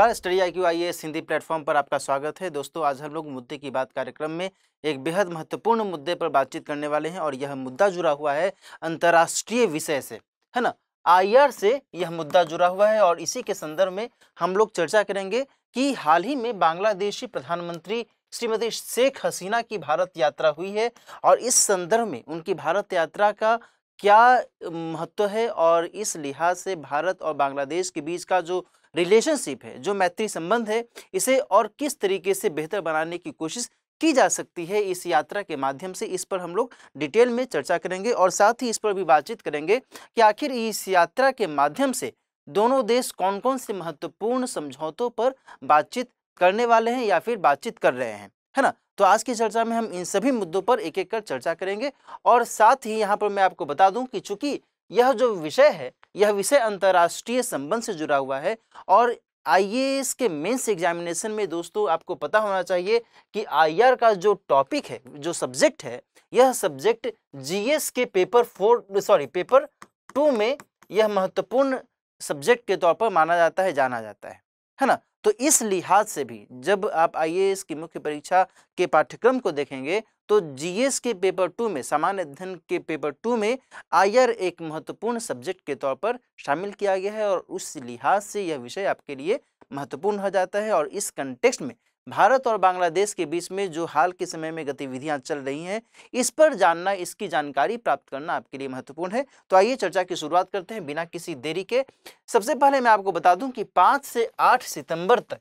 नमस्कार study I Q I S Hindi platform पर आपका स्वागत है दोस्तों आज हम लोग मुद्दे की बात कार्यक्रम में एक बेहद महत्वपूर्ण मुद्दे पर बातचीत करने वाले हैं और यह मुद्दा जुड़ा हुआ है अंतर्राष्ट्रीय विषय से है ना आईआर से यह मुद्दा जुड़ा हुआ है और इसी के संदर्भ में हम लोग चर्चा करेंगे कि हाल ही में बांग्लादेशी प्रधानमंत्री श्रीमती शेख हसीना की भारत यात्रा हुई है और इस संदर्भ में उनकी भारत यात्रा का क्या महत्व है और इस लिहाज से भारत और बांग्लादेश के बीच का जो रिलेशनशिप है जो मैत्री संबंध है इसे और किस तरीके से बेहतर बनाने की कोशिश की जा सकती है इस यात्रा के माध्यम से इस पर हम लोग डिटेल में चर्चा करेंगे और साथ ही इस पर भी बातचीत करेंगे कि आखिर इस यात्रा के माध्यम से दोनों देश कौन कौन से महत्वपूर्ण समझौतों पर बातचीत करने वाले हैं या फिर बातचीत कर रहे हैं है ना तो आज की चर्चा में हम इन सभी मुद्दों पर एक एक कर चर्चा करेंगे और साथ ही यहाँ पर मैं आपको बता दूँ कि चूंकि यह जो विषय है यह विषय अंतर्राष्ट्रीय संबंध से जुड़ा हुआ है और आई के मेंस एग्जामिनेशन में दोस्तों आपको पता होना चाहिए कि आई का जो टॉपिक है जो सब्जेक्ट है यह सब्जेक्ट जीएस के paper four sorry paper two में यह महत्वपूर्ण सब्जेक्ट के तौर पर माना जाता है जाना जाता है है ना तो इस लिहाज से भी जब आप आईएएस की मुख्य परीक्षा के पाठ्यक्रम को देखेंगे तो जीएस के पेपर टू में सामान्य अध्ययन के पेपर टू में आयर एक महत्वपूर्ण सब्जेक्ट के तौर पर शामिल किया गया है और उस लिहाज से यह विषय आपके लिए महत्वपूर्ण हो जाता है और इस कंटेक्स्ट में भारत और बांग्लादेश के बीच में जो हाल के समय में गतिविधियां चल रही हैं इस पर जानना इसकी जानकारी प्राप्त करना आपके लिए महत्वपूर्ण है तो आइए चर्चा की शुरुआत करते हैं बिना किसी देरी के सबसे पहले मैं आपको बता दूं कि पाँच से आठ सितंबर तक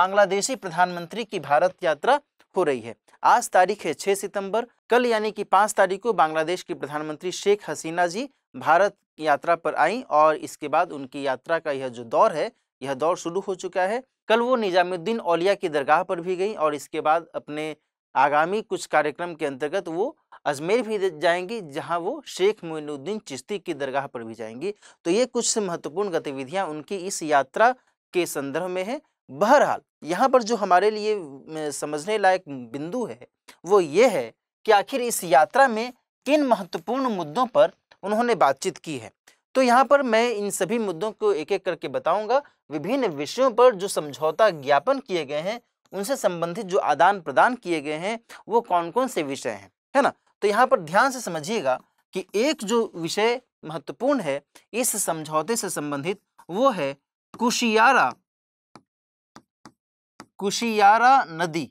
बांग्लादेशी प्रधानमंत्री की भारत यात्रा हो रही है आज तारीख है छः सितंबर कल यानी कि पाँच तारीख को बांग्लादेश की प्रधानमंत्री शेख हसीना जी भारत यात्रा पर आई और इसके बाद उनकी यात्रा का यह जो दौर है यह दौर शुरू हो चुका है कल वो निज़ामुद्दीन औलिया की दरगाह पर भी गई और इसके बाद अपने आगामी कुछ कार्यक्रम के अंतर्गत वो अजमेर भी जाएंगी जहां वो शेख मोइनुद्दीन चिश्ती की दरगाह पर भी जाएंगी तो ये कुछ महत्वपूर्ण गतिविधियां उनकी इस यात्रा के संदर्भ में है बहरहाल यहाँ पर जो हमारे लिए समझने लायक बिंदु है वो ये है कि आखिर इस यात्रा में किन महत्वपूर्ण मुद्दों पर उन्होंने बातचीत की है तो यहाँ पर मैं इन सभी मुद्दों को एक एक करके बताऊंगा विभिन्न विषयों पर जो समझौता ज्ञापन किए गए हैं उनसे संबंधित जो आदान प्रदान किए गए हैं वो कौन कौन से विषय हैं है ना तो यहाँ पर ध्यान से समझिएगा कि एक जो विषय महत्वपूर्ण है इस समझौते से संबंधित वो है कुशियारा कुशियारा नदी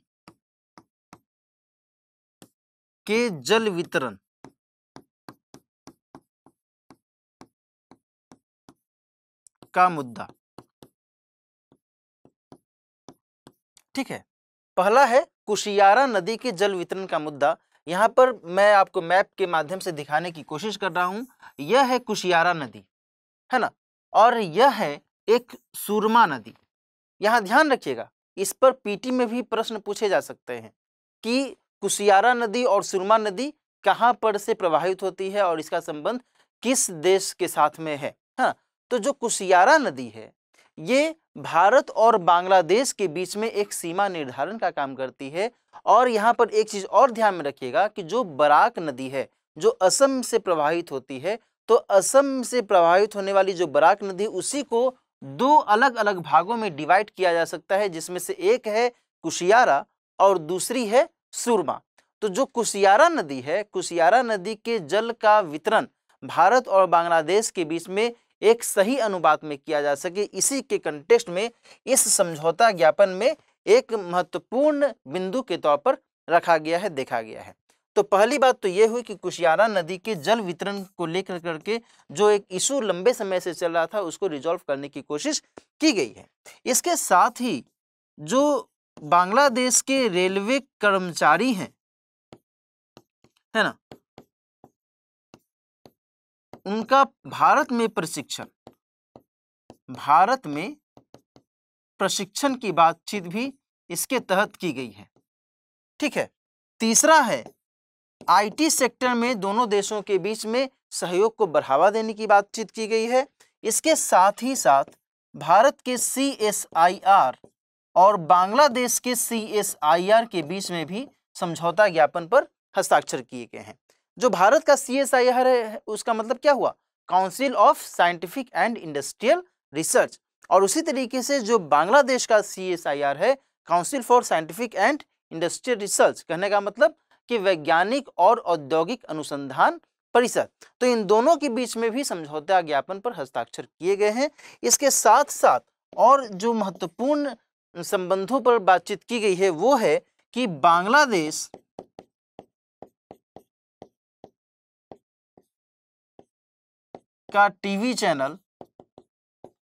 के जल वितरण का मुद्दा ठीक है पहला है कुशियारा नदी के जल वितरण का मुद्दा यहां पर मैं आपको मैप के माध्यम से दिखाने की कोशिश कर रहा हूं यह है कुशियारा नदी है ना और यह है एक सुरमा नदी यहां ध्यान रखिएगा इस पर पीटी में भी प्रश्न पूछे जा सकते हैं कि कुशियारा नदी और सुरमा नदी कहां पर से प्रवाहित होती है और इसका संबंध किस देश के साथ में है हाँ तो जो कुशियारा नदी है ये भारत और बांग्लादेश के बीच में एक सीमा निर्धारण का काम करती है और यहाँ पर एक चीज़ और ध्यान में रखिएगा कि जो बराक नदी है जो असम से प्रवाहित होती है तो असम से प्रवाहित होने वाली जो बराक नदी उसी को दो अलग अलग भागों में डिवाइड किया जा सकता है जिसमें से एक है कुशियारा और दूसरी है सुरमा तो जो कुशियारा नदी है कुशियारा नदी के जल का वितरण भारत और बांग्लादेश के बीच में एक सही अनुपात में किया जा सके इसी के कंटेस्ट में इस समझौता ज्ञापन में एक महत्वपूर्ण बिंदु के तौर पर रखा गया है देखा गया है तो पहली बात तो ये हुई कि कुशियारा नदी के जल वितरण को लेकर करके जो एक इशू लंबे समय से चल रहा था उसको रिजॉल्व करने की कोशिश की गई है इसके साथ ही जो बांग्लादेश के रेलवे कर्मचारी हैं है ना उनका भारत में प्रशिक्षण भारत में प्रशिक्षण की बातचीत भी इसके तहत की गई है ठीक है तीसरा है आईटी सेक्टर में दोनों देशों के बीच में सहयोग को बढ़ावा देने की बातचीत की गई है इसके साथ ही साथ भारत के सी और बांग्लादेश के सी के बीच में भी समझौता ज्ञापन पर हस्ताक्षर किए गए हैं जो भारत का सी एस आई आर है उसका मतलब क्या हुआ council of scientific and industrial research और उसी तरीके से जो बांग्लादेश का सी एस आई आर है council for scientific and industrial research कहने का मतलब कि वैज्ञानिक और औद्योगिक अनुसंधान परिषद तो इन दोनों के बीच में भी समझौता ज्ञापन पर हस्ताक्षर किए गए हैं इसके साथ साथ और जो महत्वपूर्ण संबंधों पर बातचीत की गई है वो है कि बांग्लादेश का टीवी चैनल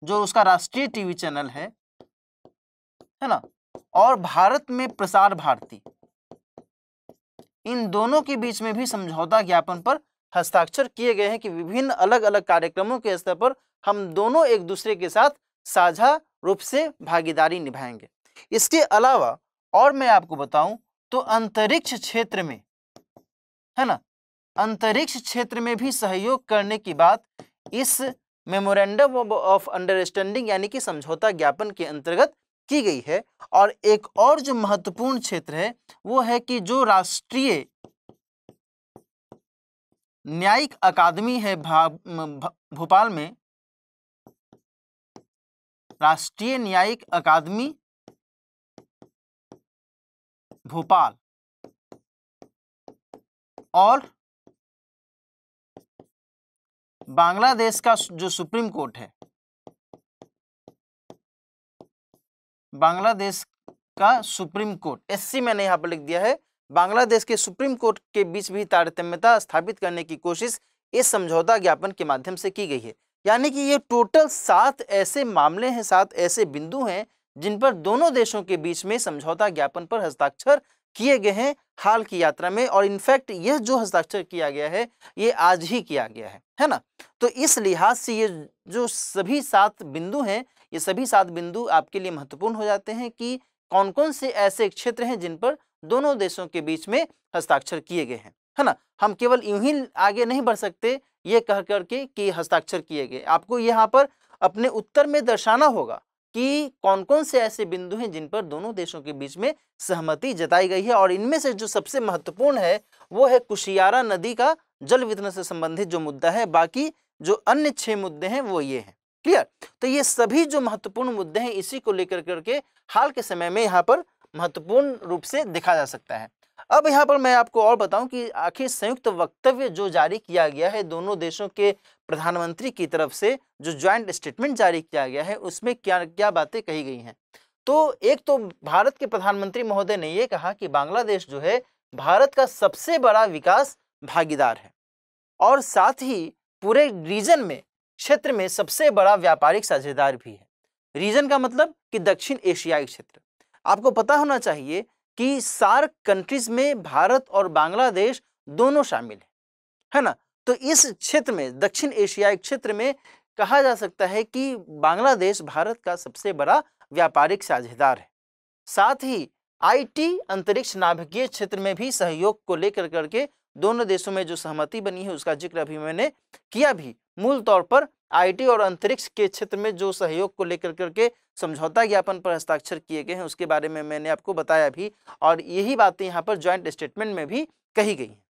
जो उसका राष्ट्रीय टीवी चैनल है है ना और भारत में प्रसार भारती इन दोनों के बीच में भी समझौता ज्ञापन पर हस्ताक्षर किए गए हैं कि विभिन्न अलग अलग कार्यक्रमों के स्तर पर हम दोनों एक दूसरे के साथ साझा रूप से भागीदारी निभाएंगे इसके अलावा और मैं आपको बताऊं तो अंतरिक्ष क्षेत्र में है ना अंतरिक्ष क्षेत्र में भी सहयोग करने की बात इस मेमोरेंडम ऑफ अंडरस्टैंडिंग यानी कि समझौता ज्ञापन के अंतर्गत की गई है और एक और जो महत्वपूर्ण क्षेत्र है वो है कि जो राष्ट्रीय न्यायिक अकादमी है भोपाल में राष्ट्रीय न्यायिक अकादमी भोपाल और बांग्लादेश का जो सुप्रीम कोर्ट है बांग्लादेश का सुप्रीम कोर्ट एससी मैंने यहां पर लिख दिया है बांग्लादेश के सुप्रीम कोर्ट के बीच भी तारतम्यता स्थापित करने की कोशिश इस समझौता ज्ञापन के माध्यम से की गई है यानी कि ये टोटल सात ऐसे मामले हैं सात ऐसे बिंदु हैं जिन पर दोनों देशों के बीच में समझौता ज्ञापन पर हस्ताक्षर किए गए हैं हाल की यात्रा में और इनफैक्ट ये जो हस्ताक्षर किया गया है ये आज ही किया गया है है ना तो इस लिहाज से ये जो सभी सात बिंदु हैं ये सभी सात बिंदु आपके लिए महत्वपूर्ण हो जाते हैं कि कौन कौन से ऐसे क्षेत्र हैं जिन पर दोनों देशों के बीच में हस्ताक्षर किए गए हैं है ना हम केवल यूं ही आगे नहीं बढ़ सकते ये कह करके कि हस्ताक्षर किए गए आपको यहाँ पर अपने उत्तर में दर्शाना होगा कि कौन कौन से ऐसे बिंदु हैं जिन पर दोनों देशों के बीच में सहमति जताई गई है और इनमें से जो सबसे महत्वपूर्ण है वो है कुशियारा नदी का जल वितरण से संबंधित जो मुद्दा है बाकी जो अन्य छह मुद्दे हैं वो ये हैं क्लियर तो ये सभी जो महत्वपूर्ण मुद्दे हैं इसी को लेकर करके हाल के समय में यहाँ पर महत्वपूर्ण रूप से देखा जा सकता है अब यहाँ पर मैं आपको और बताऊं कि आखिर संयुक्त वक्तव्य जो जारी किया गया है दोनों देशों के प्रधानमंत्री की तरफ से जो ज्वाइंट स्टेटमेंट जारी किया गया है उसमें क्या क्या बातें कही गई हैं तो एक तो भारत के प्रधानमंत्री महोदय ने ये कहा कि बांग्लादेश जो है भारत का सबसे बड़ा विकास भागीदार है और साथ ही पूरे रीजन में क्षेत्र में सबसे बड़ा व्यापारिक साझेदार भी है रीजन का मतलब कि दक्षिण एशियाई क्षेत्र आपको पता होना चाहिए कि सार्क कंट्रीज में भारत और बांग्लादेश दोनों शामिल है है ना तो इस क्षेत्र में दक्षिण एशियाई क्षेत्र में कहा जा सकता है कि बांग्लादेश भारत का सबसे बड़ा व्यापारिक साझेदार है साथ ही आईटी अंतरिक्ष नाभिकीय क्षेत्र में भी सहयोग को लेकर करके दोनों देशों में जो सहमति बनी है उसका जिक्र अभी मैंने किया भी मूल तौर पर आईटी और अंतरिक्ष के क्षेत्र में जो सहयोग को लेकर करके समझौता ज्ञापन पर हस्ताक्षर किए गए हैं उसके बारे में मैंने आपको बताया भी और यही बातें यहाँ पर ज्वाइंट स्टेटमेंट में भी कही गई हैं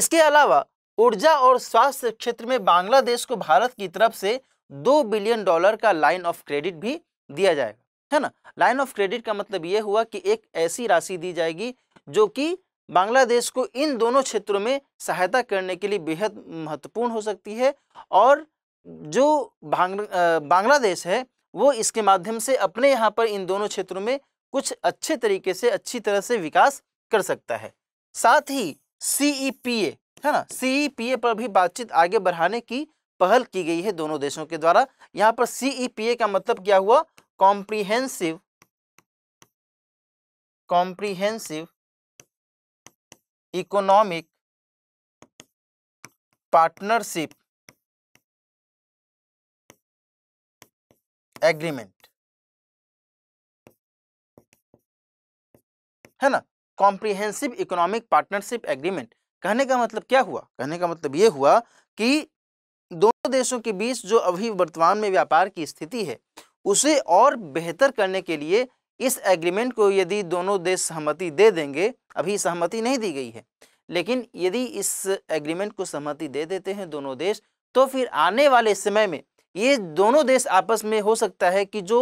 इसके अलावा ऊर्जा और स्वास्थ्य क्षेत्र में बांग्लादेश को भारत की तरफ से दो बिलियन डॉलर का लाइन ऑफ क्रेडिट भी दिया जाएगा है ना लाइन ऑफ क्रेडिट का मतलब ये हुआ कि एक ऐसी राशि दी जाएगी जो कि बांग्लादेश को इन दोनों क्षेत्रों में सहायता करने के लिए बेहद महत्वपूर्ण हो सकती है और जो बांग्लादेश है वो इसके माध्यम से अपने यहाँ पर इन दोनों क्षेत्रों में कुछ अच्छे तरीके से अच्छी तरह से विकास कर सकता है साथ ही सी है ना सीईपीए e पर भी बातचीत आगे बढ़ाने की पहल की गई है दोनों देशों के द्वारा यहाँ पर सीईपीए e का मतलब क्या हुआ comprehensive comprehensive economic partnership agreement है ना कॉम्प्रीहेंसिव इकोनॉमिक पार्टनरशिप एग्रीमेंट कहने का मतलब क्या हुआ कहने का मतलब ये हुआ कि दोनों देशों के बीच जो अभी वर्तमान में व्यापार की स्थिति है उसे और बेहतर करने के लिए इस एग्रीमेंट को यदि दोनों देश सहमति दे देंगे अभी सहमति नहीं दी गई है लेकिन यदि इस एग्रीमेंट को सहमति दे देते हैं दोनों देश तो फिर आने वाले समय में ये दोनों देश आपस में हो सकता है कि जो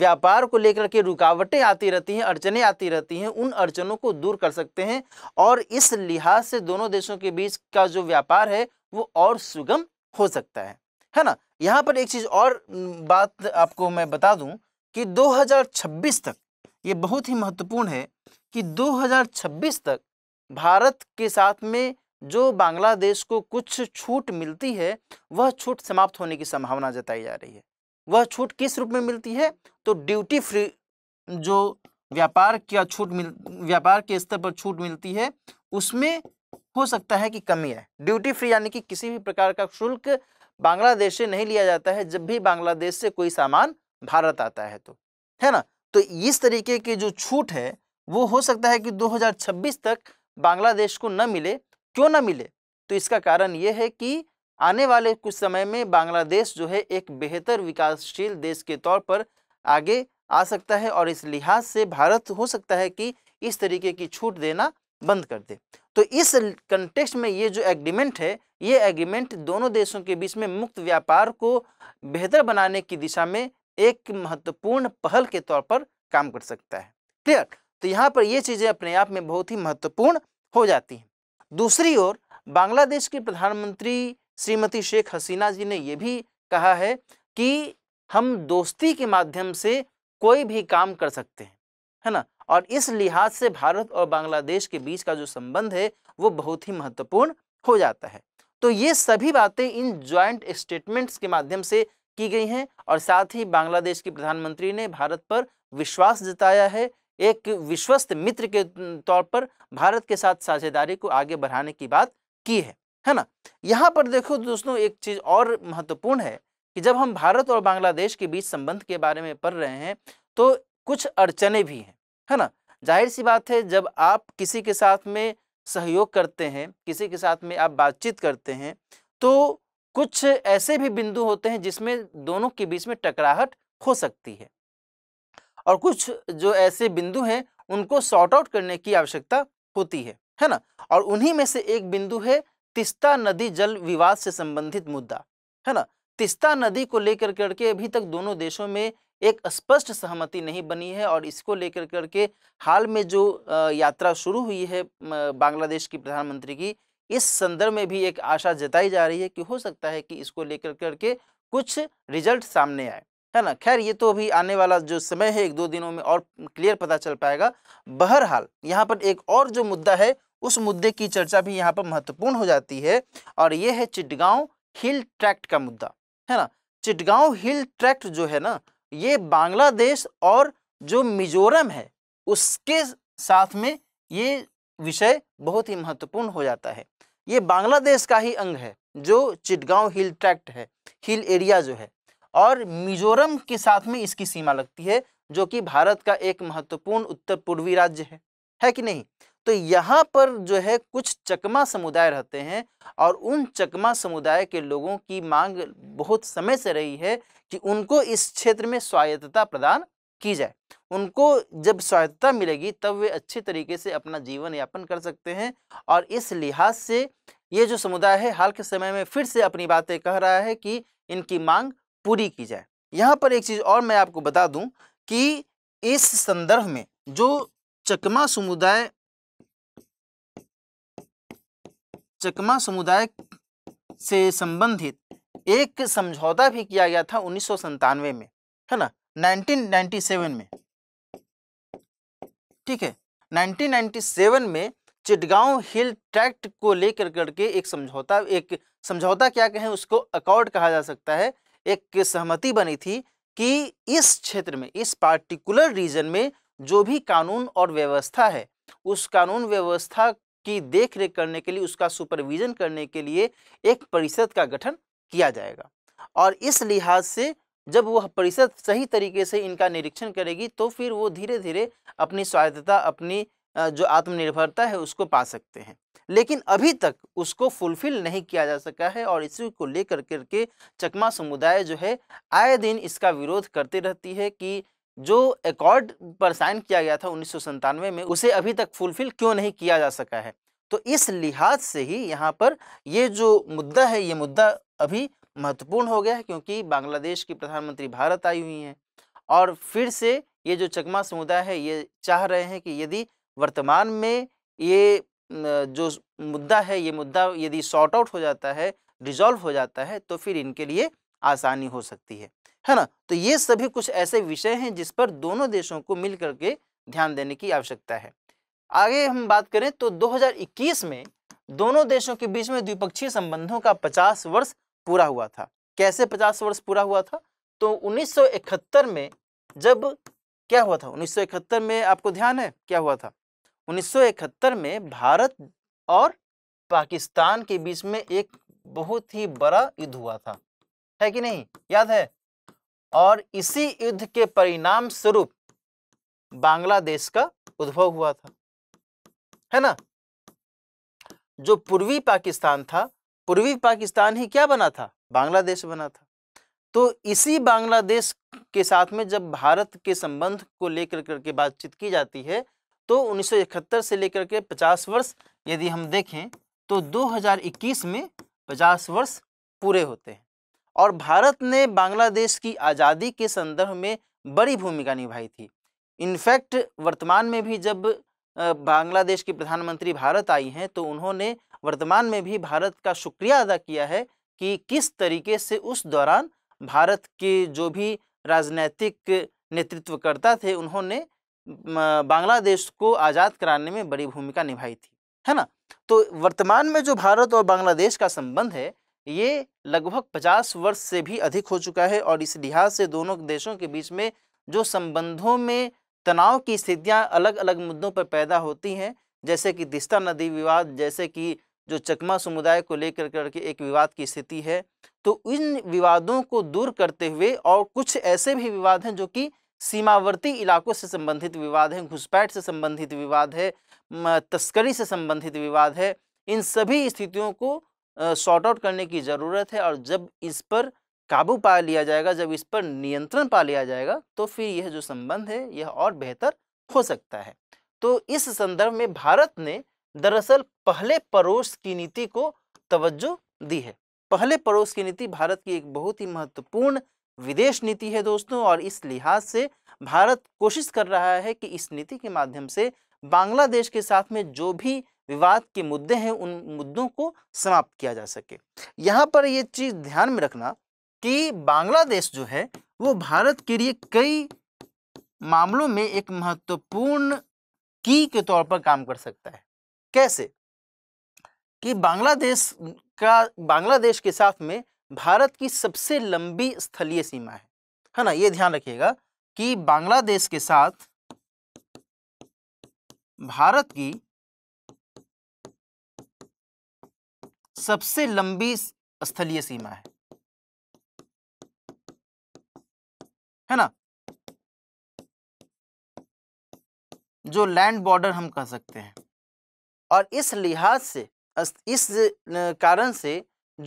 व्यापार को लेकर के रुकावटें आती रहती हैं अड़चने आती रहती हैं उन अड़चनों को दूर कर सकते हैं और इस लिहाज से दोनों देशों के बीच का जो व्यापार है वो और सुगम हो सकता है है ना यहाँ पर एक चीज़ और बात आपको मैं बता दूँ कि 2026 तक ये बहुत ही महत्वपूर्ण है कि 2026 तक भारत के साथ में जो बांग्लादेश को कुछ छूट मिलती है वह छूट समाप्त होने की संभावना जताई जा रही है वह छूट किस रूप में मिलती है तो ड्यूटी फ्री जो व्यापार क्या छूट मिल व्यापार के स्तर पर छूट मिलती है उसमें हो सकता है कि कमी है ड्यूटी फ्री यानी कि किसी भी प्रकार का शुल्क बांग्लादेश से नहीं लिया जाता है जब भी बांग्लादेश से कोई सामान भारत आता है तो है ना तो इस तरीके की जो छूट है वो हो सकता है कि 2026 तक बांग्लादेश को न मिले क्यों न मिले तो इसका कारण ये है कि आने वाले कुछ समय में बांग्लादेश जो है एक बेहतर विकासशील देश के तौर पर आगे आ सकता है और इस लिहाज से भारत हो सकता है कि इस तरीके की छूट देना बंद कर दे तो इस कंटेक्स्ट में ये जो एग्रीमेंट है ये एग्रीमेंट दोनों देशों के बीच में मुक्त व्यापार को बेहतर बनाने की दिशा में एक महत्वपूर्ण पहल के तौर पर काम कर सकता है क्लियर तो यहाँ पर ये चीज़ें अपने आप में बहुत ही महत्वपूर्ण हो जाती हैं दूसरी ओर बांग्लादेश की प्रधानमंत्री श्रीमती शेख हसीना जी ने यह भी कहा है कि हम दोस्ती के माध्यम से कोई भी काम कर सकते हैं है ना और इस लिहाज से भारत और बांग्लादेश के बीच का जो संबंध है वो बहुत ही महत्वपूर्ण हो जाता है तो ये सभी बातें इन ज्वाइंट स्टेटमेंट्स के माध्यम से की गई हैं और साथ ही बांग्लादेश की प्रधानमंत्री ने भारत पर विश्वास जताया है एक विश्वस्त मित्र के तौर पर भारत के साथ साझेदारी को आगे बढ़ाने की बात की है है ना यहाँ पर देखो दोस्तों एक चीज़ और महत्वपूर्ण है कि जब हम भारत और बांग्लादेश के बीच संबंध के बारे में पढ़ रहे हैं तो कुछ अड़चने भी हैं है ना जाहिर सी बात है जब आप किसी के साथ में सहयोग करते हैं किसी के साथ में आप बातचीत करते हैं तो कुछ ऐसे भी बिंदु होते हैं जिसमें दोनों के बीच में टकराहट हो सकती है और कुछ जो ऐसे बिंदु हैं उनको सॉर्ट आउट करने की आवश्यकता होती है है ना और उन्हीं में से एक बिंदु है तिस्ता नदी जल विवाद से संबंधित मुद्दा है ना तिस्ता नदी को लेकर करके अभी तक दोनों देशों में एक स्पष्ट सहमति नहीं बनी है और इसको लेकर करके हाल में जो यात्रा शुरू हुई है बांग्लादेश की प्रधानमंत्री की इस संदर्भ में भी एक आशा जताई जा रही है कि हो सकता है कि इसको लेकर करके कुछ रिजल्ट सामने आए है ना खैर ये तो अभी आने वाला जो समय है एक दो दिनों में और क्लियर पता चल पाएगा बहरहाल यहाँ पर एक और जो मुद्दा है उस मुद्दे की चर्चा भी यहाँ पर महत्वपूर्ण हो जाती है और ये है चिटगांव हिल ट्रैक्ट का मुद्दा है ना चिटगांव हिल ट्रैक्ट जो है ना ये बांग्लादेश और जो मिजोरम है उसके साथ में ये विषय बहुत ही महत्वपूर्ण हो जाता है ये बांग्लादेश का ही अंग है जो चिटगांव हिल ट्रैक्ट है हिल एरिया जो है और मिजोरम के साथ में इसकी सीमा लगती है जो कि भारत का एक महत्वपूर्ण उत्तर पूर्वी राज्य है है कि नहीं तो यहाँ पर जो है कुछ चकमा समुदाय रहते हैं और उन चकमा समुदाय के लोगों की मांग बहुत समय से रही है कि उनको इस क्षेत्र में स्वायत्तता प्रदान की जाए उनको जब स्वायत्तता मिलेगी तब वे अच्छे तरीके से अपना जीवन यापन कर सकते हैं और इस लिहाज से ये जो समुदाय है हाल के समय में फिर से अपनी बातें कह रहा है कि इनकी मांग पूरी की जाए यहाँ पर एक चीज़ और मैं आपको बता दूँ कि इस संदर्भ में जो चकमा समुदाय चकमा समुदाय से संबंधित एक समझौता भी किया गया था उन्नीस में है ना 1997 में ठीक है 1997 में चिटगांव हिल ट्रैक्ट को लेकर करके एक समझौता एक समझौता क्या कहें उसको अकॉर्ड कहा जा सकता है एक सहमति बनी थी कि इस क्षेत्र में इस पार्टिकुलर रीजन में जो भी कानून और व्यवस्था है उस कानून व्यवस्था की देख रेख करने के लिए उसका सुपरविजन करने के लिए एक परिषद का गठन किया जाएगा और इस लिहाज से जब वह परिषद सही तरीके से इनका निरीक्षण करेगी तो फिर वो धीरे धीरे अपनी स्वायत्तता अपनी जो आत्मनिर्भरता है उसको पा सकते हैं लेकिन अभी तक उसको फुलफिल नहीं किया जा सका है और इसी को लेकर करके चकमा समुदाय जो है आए दिन इसका विरोध करते रहती है कि जो अकॉर्ड पर साइन किया गया था उन्नीस में उसे अभी तक फुलफिल क्यों नहीं किया जा सका है तो इस लिहाज से ही यहाँ पर ये जो मुद्दा है ये मुद्दा अभी महत्वपूर्ण हो गया है क्योंकि बांग्लादेश की प्रधानमंत्री भारत आई हुई हैं और फिर से ये जो चकमा समुदाय है ये चाह रहे हैं कि यदि वर्तमान में ये जो मुद्दा है ये मुद्दा यदि शॉर्ट आउट हो जाता है रिजॉल्व हो जाता है तो फिर इनके लिए आसानी हो सकती है है ना तो ये सभी कुछ ऐसे विषय हैं जिस पर दोनों देशों को मिल करके ध्यान देने की आवश्यकता है आगे हम बात करें तो 2021 में दोनों देशों के बीच में द्विपक्षीय संबंधों का 50 वर्ष पूरा हुआ था कैसे 50 वर्ष पूरा हुआ था तो 1971 में जब क्या हुआ था 1971 में आपको ध्यान है क्या हुआ था 1971 में भारत और पाकिस्तान के बीच में एक बहुत ही बड़ा युद्ध हुआ था है कि नहीं याद है और इसी युद्ध के परिणाम स्वरूप बांग्लादेश का उद्भव हुआ था है ना जो पूर्वी पाकिस्तान था पूर्वी पाकिस्तान ही क्या बना था बांग्लादेश बना था तो इसी बांग्लादेश के साथ में जब भारत के संबंध को लेकर करके बातचीत की जाती है तो 1971 से लेकर के 50 वर्ष यदि हम देखें तो 2021 में 50 वर्ष पूरे होते हैं और भारत ने बांग्लादेश की आज़ादी के संदर्भ में बड़ी भूमिका निभाई थी इनफैक्ट वर्तमान में भी जब बांग्लादेश की प्रधानमंत्री भारत आई हैं तो उन्होंने वर्तमान में भी भारत का शुक्रिया अदा किया है कि किस तरीके से उस दौरान भारत के जो भी राजनैतिक नेतृत्वकर्ता थे उन्होंने बांग्लादेश को आज़ाद कराने में बड़ी भूमिका निभाई थी है ना तो वर्तमान में जो भारत और बांग्लादेश का संबंध है ये लगभग 50 वर्ष से भी अधिक हो चुका है और इस लिहाज से दोनों देशों के बीच में जो संबंधों में तनाव की स्थितियां अलग अलग मुद्दों पर पैदा होती हैं जैसे कि दिस्ता नदी विवाद जैसे कि जो चकमा समुदाय को लेकर करके एक विवाद की स्थिति है तो इन विवादों को दूर करते हुए और कुछ ऐसे भी विवाद हैं जो कि सीमावर्ती इलाकों से संबंधित विवाद हैं घुसपैठ से संबंधित विवाद है तस्करी से संबंधित विवाद है इन सभी स्थितियों को शॉर्ट आउट करने की ज़रूरत है और जब इस पर काबू पा लिया जाएगा जब इस पर नियंत्रण पा लिया जाएगा तो फिर यह जो संबंध है यह और बेहतर हो सकता है तो इस संदर्भ में भारत ने दरअसल पहले पड़ोस की नीति को तवज्जो दी है पहले पड़ोस की नीति भारत की एक बहुत ही महत्वपूर्ण विदेश नीति है दोस्तों और इस लिहाज से भारत कोशिश कर रहा है कि इस नीति के माध्यम से बांग्लादेश के साथ में जो भी विवाद के मुद्दे हैं उन मुद्दों को समाप्त किया जा सके यहाँ पर ये चीज़ ध्यान में रखना कि बांग्लादेश जो है वो भारत के लिए कई मामलों में एक महत्वपूर्ण की के तौर पर काम कर सकता है कैसे कि बांग्लादेश का बांग्लादेश के साथ में भारत की सबसे लंबी स्थलीय सीमा है है ना ये ध्यान रखिएगा कि बांग्लादेश के साथ भारत की सबसे लंबी स्थलीय सीमा है है ना जो लैंड बॉर्डर हम कह सकते हैं और इस लिहाज से इस कारण से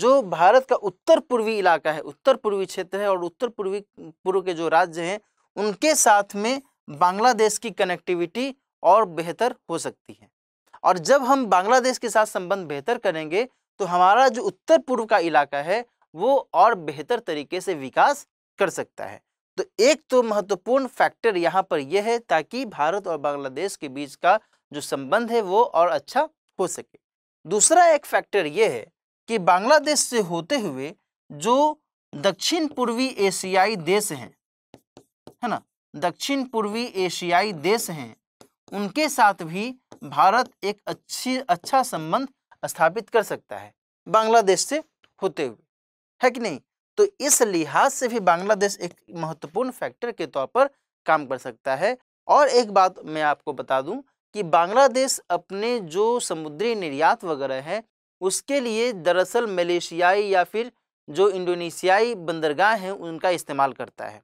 जो भारत का उत्तर पूर्वी इलाका है उत्तर पूर्वी क्षेत्र है और उत्तर पूर्वी पूर्व के जो राज्य हैं उनके साथ में बांग्लादेश की कनेक्टिविटी और बेहतर हो सकती है और जब हम बांग्लादेश के साथ संबंध बेहतर करेंगे तो हमारा जो उत्तर पूर्व का इलाका है वो और बेहतर तरीके से विकास कर सकता है तो एक तो महत्वपूर्ण फैक्टर यहाँ पर यह है ताकि भारत और बांग्लादेश के बीच का जो संबंध है वो और अच्छा हो सके दूसरा एक फैक्टर यह है कि बांग्लादेश से होते हुए जो दक्षिण पूर्वी एशियाई देश हैं है ना दक्षिण पूर्वी एशियाई देश हैं उनके साथ भी भारत एक अच्छी अच्छा संबंध स्थापित कर सकता है बांग्लादेश से होते हुए है कि नहीं तो इस लिहाज से भी बांग्लादेश एक महत्वपूर्ण फैक्टर के तौर पर काम कर सकता है और एक बात मैं आपको बता दूं कि बांग्लादेश अपने जो समुद्री निर्यात वगैरह है उसके लिए दरअसल मलेशियाई या फिर जो इंडोनेशियाई बंदरगाह हैं उनका इस्तेमाल करता है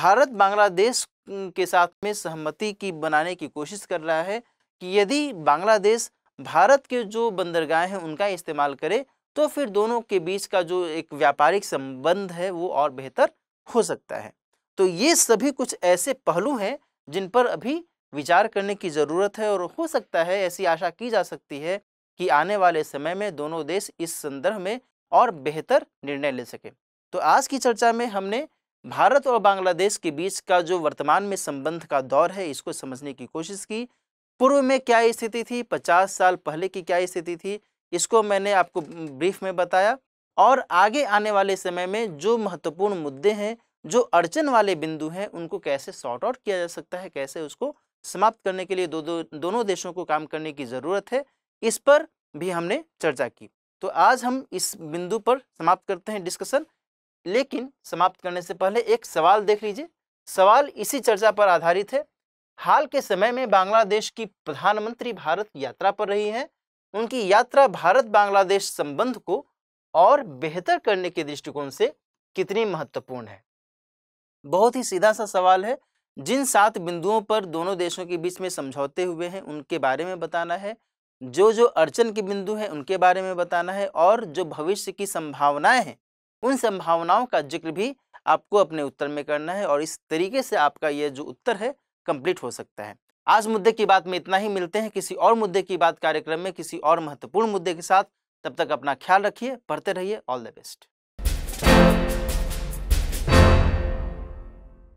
भारत बांग्लादेश के साथ में सहमति की बनाने की कोशिश कर रहा है कि यदि बांग्लादेश भारत के जो बंदरगाह हैं उनका इस्तेमाल करें तो फिर दोनों के बीच का जो एक व्यापारिक संबंध है वो और बेहतर हो सकता है तो ये सभी कुछ ऐसे पहलू हैं जिन पर अभी विचार करने की ज़रूरत है और हो सकता है ऐसी आशा की जा सकती है कि आने वाले समय में दोनों देश इस संदर्भ में और बेहतर निर्णय ले सकें तो आज की चर्चा में हमने भारत और बांग्लादेश के बीच का जो वर्तमान में संबंध का दौर है इसको समझने की कोशिश की पूर्व में क्या स्थिति थी पचास साल पहले की क्या स्थिति थी इसको मैंने आपको ब्रीफ में बताया और आगे आने वाले समय में जो महत्वपूर्ण मुद्दे हैं जो अड़चन वाले बिंदु हैं उनको कैसे सॉर्ट आउट किया जा सकता है कैसे उसको समाप्त करने के लिए दो दो दोनों देशों को काम करने की ज़रूरत है इस पर भी हमने चर्चा की तो आज हम इस बिंदु पर समाप्त करते हैं डिस्कशन लेकिन समाप्त करने से पहले एक सवाल देख लीजिए सवाल इसी चर्चा पर आधारित है हाल के समय में बांग्लादेश की प्रधानमंत्री भारत यात्रा पर रही हैं उनकी यात्रा भारत बांग्लादेश संबंध को और बेहतर करने के दृष्टिकोण से कितनी महत्वपूर्ण है बहुत ही सीधा सा सवाल है जिन सात बिंदुओं पर दोनों देशों के बीच में समझौते हुए हैं उनके बारे में बताना है जो जो अड़चन के बिंदु हैं उनके बारे में बताना है और जो भविष्य की संभावनाएं हैं उन संभावनाओं का जिक्र भी आपको अपने उत्तर में करना है और इस तरीके से आपका ये जो उत्तर है कंप्लीट हो सकता है आज मुद्दे की बात में इतना ही मिलते हैं किसी और मुद्दे की बात कार्यक्रम में किसी और महत्वपूर्ण मुद्दे के साथ तब तक अपना ख्याल रखिए पढ़ते रहिए ऑल द बेस्ट